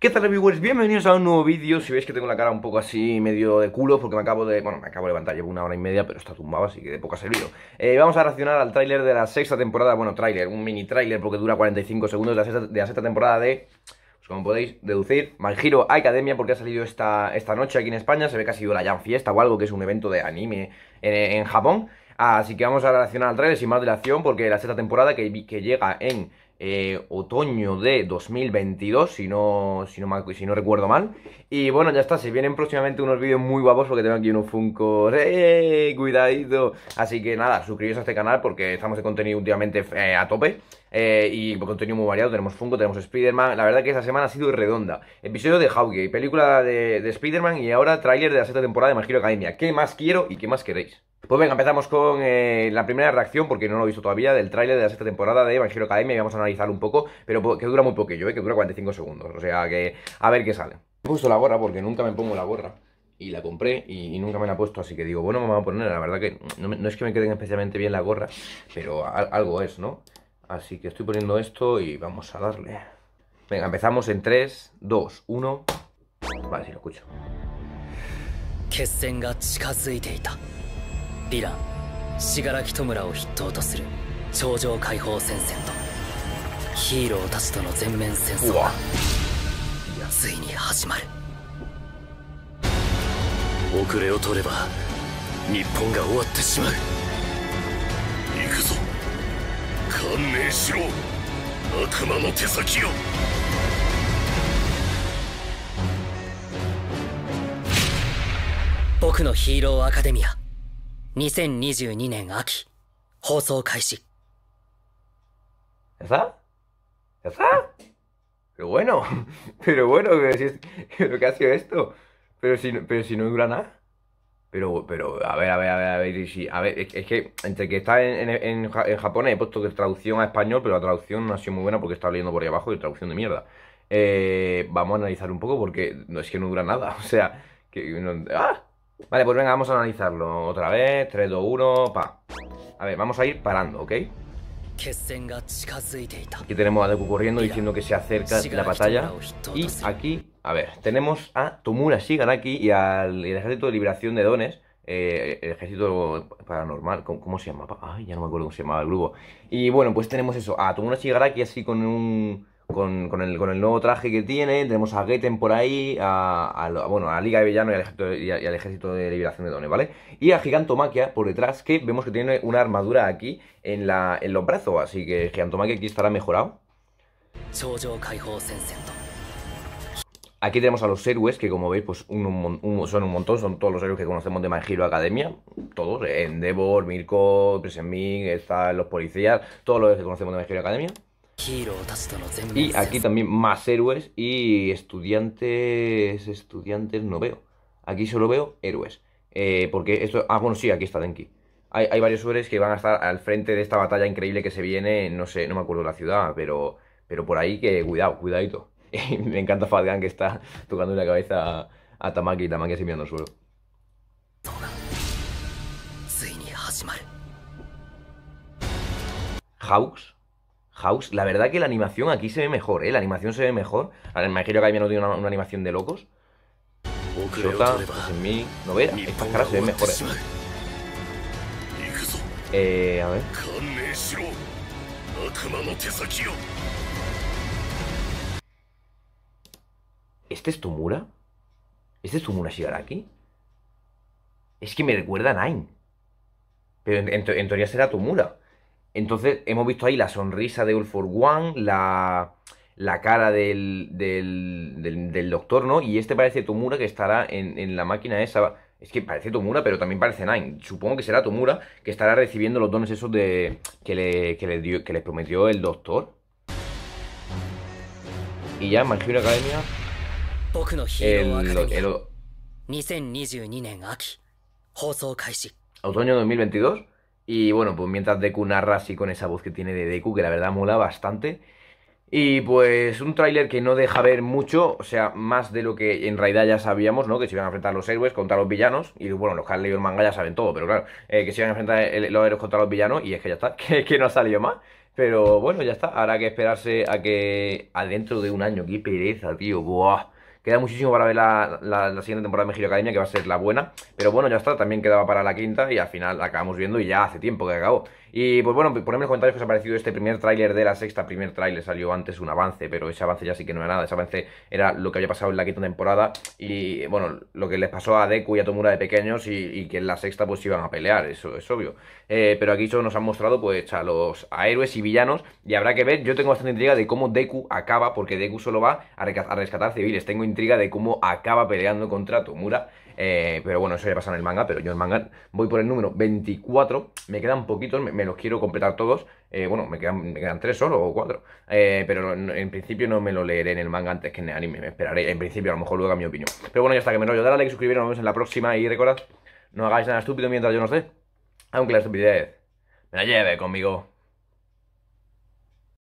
¿Qué tal reviewers? Bienvenidos a un nuevo vídeo Si veis que tengo la cara un poco así medio de culo Porque me acabo de... bueno, me acabo de levantar Llevo una hora y media pero está tumbado así que de poco ha servido eh, Vamos a reaccionar al tráiler de la sexta temporada Bueno, tráiler, un mini tráiler porque dura 45 segundos de la sexta, temporada de... Pues como podéis deducir, My Hero Academia Porque ha salido esta, esta noche aquí en España Se ve que ha sido la Jam Fiesta o algo que es un evento de anime en, Japón Así que vamos a reaccionar al tráiler sin más dilación Porque la sexta temporada que llega en eh, otoño de 2022, si no, si, no recuerdo mal. Y bueno, ya está, se vienen próximamente unos vídeos muy guapos porque tengo aquí unos Funko. ¡Eh! ¡Cuidadito! Así que nada, suscribiros a este canal porque estamos de contenido últimamente eh, a tope. Eh, y contenido muy variado, tenemos Funko, tenemos Spider-Man La verdad que esta semana ha sido redonda Episodio de Hawkeye, película de, de Spider-Man Y ahora tráiler de la sexta temporada de Magic Academia ¿Qué más quiero y qué más queréis? Pues venga, empezamos con eh, la primera reacción, porque no lo he visto todavía, del tráiler de la sexta temporada de Evangelio Academia y vamos a analizar un poco, pero que dura muy poquillo, eh, que dura 45 segundos, o sea que a ver qué sale. he puesto la gorra porque nunca me pongo la gorra y la compré y, nunca me la he puesto, así que digo, bueno, me voy a poner, la verdad que no, es que me queden especialmente bien la gorra, pero algo es, ¿no? Así que estoy poniendo esto y vamos a darle. Venga, empezamos en 3, 2, 1... Vale, si lo escucho. ヴィラン死柄木弔を筆頭とする頂上解放戦線とヒーローたちとの全面戦争がついに始まる遅れを取れば日本が終わってしまう行くぞ観念しろ悪魔の手先よ僕のヒーローアカデミア2022 ¿Está? Pero bueno, pero bueno, pero bueno, lo que ha sido esto. Pero si, pero si no dura nada. Pero, pero, a ver, a ver, a ver, a ver, si, a ver, es, que entre que está en, en, en japonés he puesto que es traducción a español, pero la traducción no ha sido muy buena porque estaba leyendo por ahí abajo y traducción de mierda. Eh, vamos a analizar un poco porque no es que no dura nada, o sea, que no, ¡ah! Vale, pues venga, vamos a analizarlo otra vez. 3, 2, 1, pa. A ver, vamos a ir parando, ¿ok? Aquí tenemos a Deku corriendo diciendo que se acerca la batalla. Y aquí, a ver, tenemos a Tomura Shigaraki y al Ejército de Liberación de Dones. Eh, el Ejército Paranormal, ¿cómo, se llama? Ay, ya no me acuerdo cómo se llamaba el grupo. Y bueno, pues tenemos eso, a Tomura Shigaraki así con un con, el, nuevo traje que tiene. Tenemos a Geten por ahí, a, bueno, a la Liga de Villano y al, ejército, de Liberación de Dones, ¿vale? Y a Gigantomaquia por detrás, que vemos que tiene una armadura aquí en, la, en los brazos, así que Gigantomaquia aquí estará mejorado. Aquí tenemos a los héroes, que como veis, pues son un montón, son todos los héroes que conocemos de My Hero Academia, todos, eh, Endeavor, Mirko, Prison Ming, están los policías, todos los que conocemos de My Hero Academia. Y aquí también más héroes y estudiantes, estudiantes no veo. Aquí solo veo héroes. Eh, porque esto, ah, bueno, sí, aquí está Denki. Hay, hay, varios héroes que van a estar al frente de esta batalla increíble que se viene, no sé, no me acuerdo la ciudad, pero, pero por ahí que cuidado, cuidadito. me encanta Falgan que está tocando en la cabeza a, Tamaki y Tamaki así mirando suelo. Hawks House. La verdad que la animación aquí se ve mejor, ¿eh? La animación se ve mejor. Ahora, me imagino que había no tiene una, animación de locos. Shota, pues en Estas caras se ven mejores. ¿eh? eh, a ver. ¿Este es Tomura? ¿Este es Tomura Shigaraki? Es que me recuerda a Nine. Pero en, en teoría será Tomura. Entonces hemos visto ahí la sonrisa de for One, la, la cara del, del, del, doctor, ¿no? Y este parece Tomura que estará en, la máquina esa. Es que parece Tomura, pero también parece Nine. Supongo que será Tomura que estará recibiendo los dones esos de, que, le, que, le que les prometió el doctor. Y ya en Academia... el, otoño 2022 y bueno, pues mientras Deku narra así con esa voz que tiene de Deku, que la verdad mola bastante. Y pues un tráiler que no deja ver mucho, o sea, más de lo que en realidad ya sabíamos, ¿no? Que se iban a enfrentar los héroes contra los villanos. Y bueno, los que han leído el manga ya saben todo, pero claro, eh, que se iban a enfrentar los héroes contra los villanos y es que ya está, que, no ha salido más. Pero bueno, ya está, habrá que esperarse a que adentro de un año, qué pereza, tío, buah. Queda muchísimo para ver la, siguiente temporada de Mejillo Academia, que va a ser la buena. Pero bueno, ya está, también quedaba para la quinta y al final la acabamos viendo y ya hace tiempo que acabó. Y pues bueno, ponedme en los comentarios que os ha parecido este primer tráiler de la sexta. Primer tráiler salió antes un avance, pero ese avance ya sí que no era nada. Ese avance era lo que había pasado en la quinta temporada y bueno, lo que les pasó a Deku y a Tomura de pequeños y, que en la sexta pues iban a pelear, eso es obvio. Eh, pero aquí solo nos han mostrado pues a los héroes y villanos y habrá que ver. Yo tengo bastante intriga de cómo Deku acaba, porque Deku solo va a, a rescatar civiles. Tengo intriga de cómo acaba peleando contra Tomura. Eh, pero bueno, eso ya pasa en el manga, pero yo en manga voy por el número 24. Me quedan poquitos, me, los quiero completar todos. Eh, bueno, me quedan, me tres solo o cuatro. Eh, pero en, principio no me lo leeré en el manga antes que en el anime. Me esperaré. En principio, a lo mejor luego a mi opinión. Pero bueno, ya está, que me lo Dale like, suscribiros, nos vemos en la próxima. Y recordad, no hagáis nada estúpido mientras yo no sé. Aunque la estupidez me la lleve conmigo.